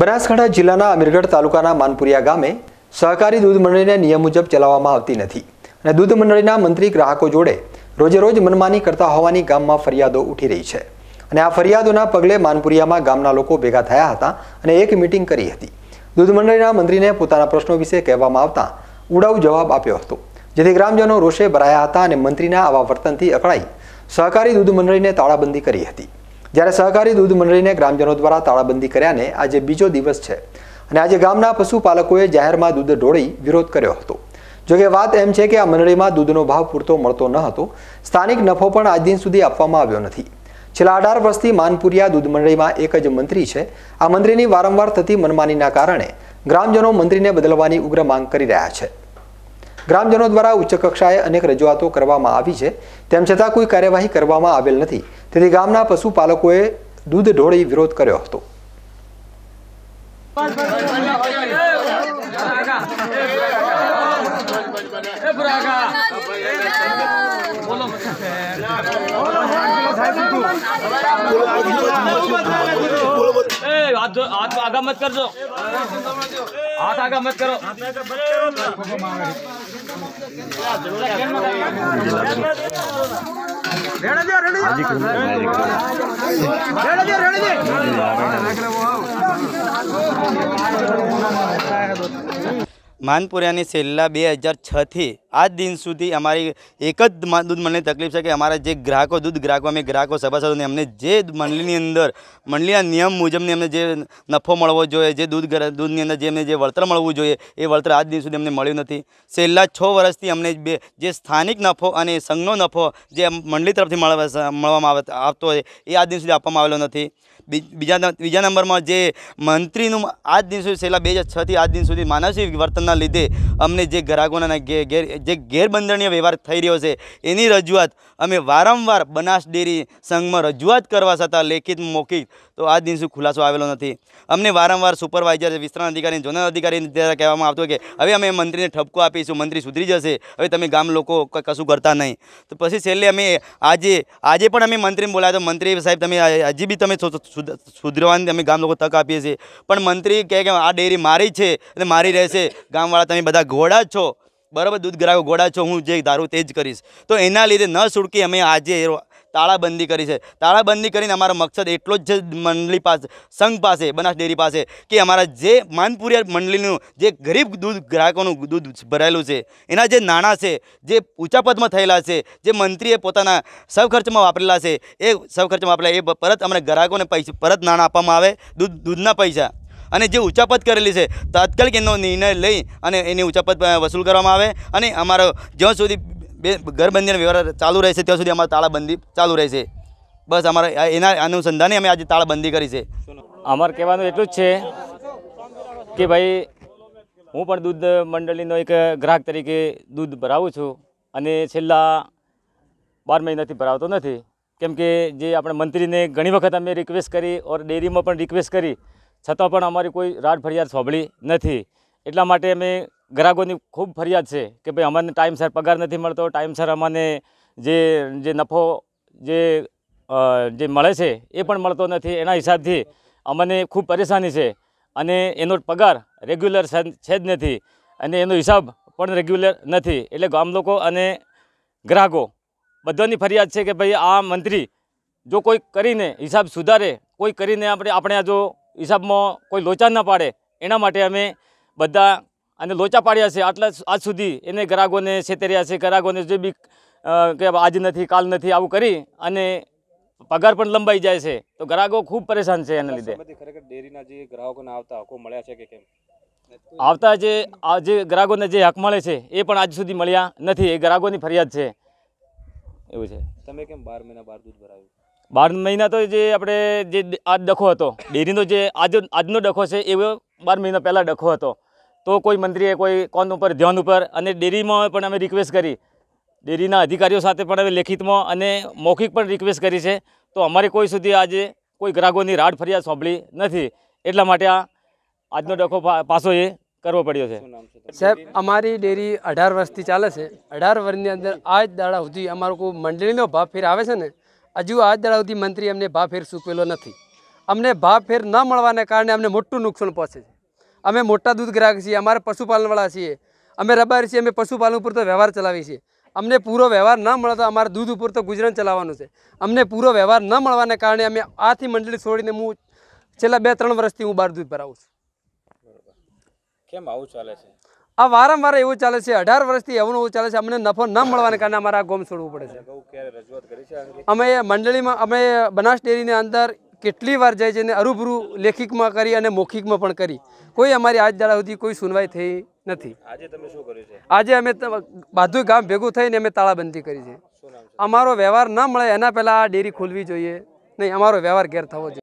બનાસકાંઠા જિલ્લાના અમીરગઢ તાલુકાના માનપુરિયા ગામે સહકારી દૂધ મંડળીને નિયમ મુજબ ચલાવવામાં આવતી નથી અને દૂધ મંડળીના મંત્રી ગ્રાહકો જોડે રોજેરોજ મનમાની કરતા હોવાની ગામમાં ફરિયાદો ઉઠી રહી છે અને આ ફરિયાદોના પગલે માનપુરિયામાં ગામના લોકો ભેગા થયા હતા અને એક મિટિંગ કરી હતી દૂધ મંડળીના મંત્રીને પોતાના પ્રશ્નો વિશે કહેવામાં આવતા ઉડાઉ જવાબ આપ્યો હતો જેથી ગ્રામજનો રોષે ભરાયા હતા અને મંત્રીના આવા વર્તનથી અકળાઈ સહકારી દૂધ મંડળીને તાળાબંધી કરી હતી જ્યારે સહકારી દૂધ મંડળીને ગ્રામજનો દ્વારા તાળાબંધી કર્યાને આજે બીજો દિવસ છે અને આજે ગામના પશુપાલકોએ જાહેરમાં દૂધ ઢોળી વિરોધ કર્યો હતો જોકે વાત એમ છે કે આ મંડળીમાં દૂધનો ભાવ પૂરતો મળતો ન હતો સ્થાનિક નફો પણ આજ દિન સુધી આપવામાં આવ્યો નથી છેલ્લા અઢાર વર્ષથી માનપુરિયા દૂધ મંડળીમાં એક જ મંત્રી છે આ મંત્રીની વારંવાર થતી મનમાનીના કારણે ગ્રામજનો મંત્રીને બદલવાની ઉગ્ર માંગ કરી રહ્યા છે ગ્રામજનો દ્વારા ઉચ્ચ કક્ષાએ અનેક રજૂઆતો કરવામાં આવી છે તેમ છતાં કોઈ કાર્યવાહી કરવામાં આવેલ નથી તેથી ગામના પશુપાલકોએ દૂધ ઢોળી વિરોધ કર્યો હતો બોલો हाथ हाथ आगा मत कर दो हाथ आगा मत करो रेड़ा जी रेड़ा जी रेड़ा जी रेड़ा जी માનપુરિયાની છેલ્લા બે હજાર છથી આજ દિન સુધી અમારી એક જ દૂધ મંડળની તકલીફ છે કે અમારા જે ગ્રાહકો દૂધ ગ્રાહકો અમે ગ્રાહકો સભાસદોને અમને જે મંડળીની અંદર મંડળીના નિયમ મુજબની અમને જે નફો મળવો જોઈએ જે દૂધ દૂધની અંદર જે અમને જે વળતર મળવું જોઈએ એ વળતર આજ દિન સુધી અમને મળ્યું નથી છેલ્લા છ વર્ષથી અમને બે જે સ્થાનિક નફો અને સંઘનો નફો જે મંડળી તરફથી મળવામાં આવતો હોય એ આજ દિન સુધી આપવામાં આવેલો નથી બીજા બીજા નંબરમાં જે મંત્રીનું આજ દિન સુધી છેલ્લા બે હજાર છથી આજ દિન સુધી માનસિક વર્તન આંદોલનના લીધે અમને જે ગ્રાહકોના જે ગેરબંધણીય વ્યવહાર થઈ રહ્યો છે એની રજૂઆત અમે વારંવાર બનાસ ડેરી સંઘમાં રજૂઆત કરવા છતાં લેખિત મૌખિક તો આ દિન સુધી ખુલાસો આવેલો નથી અમને વારંવાર સુપરવાઇઝર વિસ્તરણ અધિકારી ઝોનલ અધિકારી દ્વારા કહેવામાં આવતું કે હવે અમે મંત્રીને ઠપકો આપીશું મંત્રી સુધરી જશે હવે તમે ગામ લોકો કશું કરતા નહીં તો પછી છેલ્લે અમે આજે આજે પણ અમે મંત્રીને બોલાવ્યા તો મંત્રી સાહેબ તમે હજી બી તમે સુધરવાની અમે ગામ લોકો તક આપીએ છીએ પણ મંત્રી કહે કે આ ડેરી મારી છે એટલે મારી રહેશે ગામવાળા તમે બધા ઘોડા છો બરાબર દૂધ ગ્રાહકો ઘોડા છો હું જે દારૂ તે જ કરીશ તો એના લીધે ન સુડકી અમે આજે તાળાબંધી કરી છે તાળાબંધી કરીને અમારો મકસદ એટલો જ છે મંડળી પાસે સંઘ પાસે બનાસ ડેરી પાસે કે અમારા જે માનપુરિયા મંડળીનું જે ગરીબ દૂધ ગ્રાહકોનું દૂધ ભરાયેલું છે એના જે નાણાં છે જે ઊંચા પદમાં થયેલા છે જે મંત્રીએ પોતાના ખર્ચમાં વાપરેલા છે એ સૌ ખર્ચમાં વાપરેલા એ પરત અમને ગ્રાહકોને પૈસા પરત નાણાં આપવામાં આવે દૂધ દૂધના પૈસા અને જે ઊંચાપદ કરેલી છે તાત્કાલિક એનો નિર્ણય લઈ અને એની ઊંચાપદ વસૂલ કરવામાં આવે અને અમારો જ્યાં સુધી બે ઘરબંધીનો વ્યવહાર ચાલુ રહેશે ત્યાં સુધી અમારા તાળાબંધી ચાલુ રહેશે બસ અમારા એના અનુસંધાને અમે આજે તાળાબંધી કરી છે અમારે કહેવાનું એટલું જ છે કે ભાઈ હું પણ દૂધ મંડળીનો એક ગ્રાહક તરીકે દૂધ ભરાવું છું અને છેલ્લા બાર મહિનાથી ભરાવતો નથી કેમ કે જે આપણે મંત્રીને ઘણી વખત અમે રિક્વેસ્ટ કરી ઓર ડેરીમાં પણ રિક્વેસ્ટ કરી છતાં પણ અમારી કોઈ રાડ ફરિયાદ સાંભળી નથી એટલા માટે અમે ગ્રાહકોની ખૂબ ફરિયાદ છે કે ભાઈ અમને ટાઈમસર પગાર નથી મળતો ટાઈમસર અમને જે જે નફો જે જે મળે છે એ પણ મળતો નથી એના હિસાબથી અમને ખૂબ પરેશાની છે અને એનો પગાર રેગ્યુલર છે જ નથી અને એનો હિસાબ પણ રેગ્યુલર નથી એટલે ગામ લોકો અને ગ્રાહકો બધાની ફરિયાદ છે કે ભાઈ આ મંત્રી જો કોઈ કરીને હિસાબ સુધારે કોઈ કરીને આપણે આપણે આ જો હિસાબમાં કોઈ લોચા ના પાડે એના માટે અમે બધા અને લોચા પાડ્યા છે આટલા આજ સુધી એને ગ્રાહકોને છેતેર્યા છે ગ્રાહકોને જે બી કે આજ નથી કાલ નથી આવું કરી અને પગાર પણ લંબાઈ જાય છે તો ગ્રાહકો ખૂબ પરેશાન છે એના લીધે ડેરીના જે ગ્રાહકોને આવતા હકો મળ્યા છે કે કેમ આવતા જે આ જે ગ્રાહકોને જે હક મળે છે એ પણ આજ સુધી મળ્યા નથી એ ગ્રાહકોની ફરિયાદ છે એવું છે તમે કેમ બાર મહિના બાર દૂધ ભરાવ્યું બાર મહિના તો જે આપણે જે આ ડખો હતો ડેરીનો જે આજ આજનો ડખો છે એવો બાર મહિના પહેલાં ડખો હતો તો કોઈ મંત્રીએ કોઈ કોન ઉપર ધ્યાન ઉપર અને ડેરીમાં પણ અમે રિક્વેસ્ટ કરી ડેરીના અધિકારીઓ સાથે પણ અમે લેખિતમાં અને મૌખિક પણ રિક્વેસ્ટ કરી છે તો અમારે કોઈ સુધી આજે કોઈ ગ્રાહકોની રાડ ફરિયાદ સાંભળી નથી એટલા માટે આ આજનો ડખો પાછો એ કરવો પડ્યો છે સાહેબ અમારી ડેરી અઢાર વર્ષથી ચાલે છે અઢાર વર્ષની અંદર આ જ દાડા સુધી અમારું કોઈ મંડળીનો ભાવ ફેર આવે છે ને હજુ આજ દડાવતી મંત્રી અમને ભાફેર સૂકવેલો નથી અમને ભાફેર ન મળવાને કારણે અમને મોટું નુકસાન પહોંચે છે અમે મોટા દૂધ ગ્રાહક છીએ અમારે પશુપાલનવાળા છીએ અમે રબાર છીએ અમે પશુપાલન ઉપર તો વ્યવહાર ચલાવીએ છીએ અમને પૂરો વ્યવહાર ન મળતો અમારા દૂધ ઉપર તો ગુજરાન ચલાવવાનું છે અમને પૂરો વ્યવહાર ન મળવાને કારણે અમે આથી મંડળી છોડીને હું છેલ્લા બે ત્રણ વર્ષથી હું બાર દૂધ ભરાવું છું કેમ આવું ચાલે છે આ વારંવાર એવું ચાલે છે અઢાર વર્ષથી એવું એવું ચાલે છે અમને નફો ન મળવાને કારણે અમારે આ ગોમ છોડવું પડે છે અમે એ મંડળીમાં અમે બનાસ ડેરીની અંદર કેટલી વાર જઈ છે અને અરૂબરૂ લેખિકમાં કરી અને મૌખિકમાં પણ કરી કોઈ અમારી આજ દાડા સુધી કોઈ સુનવાઈ થઈ નથી આજે તમે શું કર્યું અમે બધું ગામ ભેગું થઈને અમે તાળાબંધી કરી છે અમારો વ્યવહાર ન મળે એના પહેલાં આ ડેરી ખોલવી જોઈએ નહીં અમારો વ્યવહાર ગેર થવો જોઈએ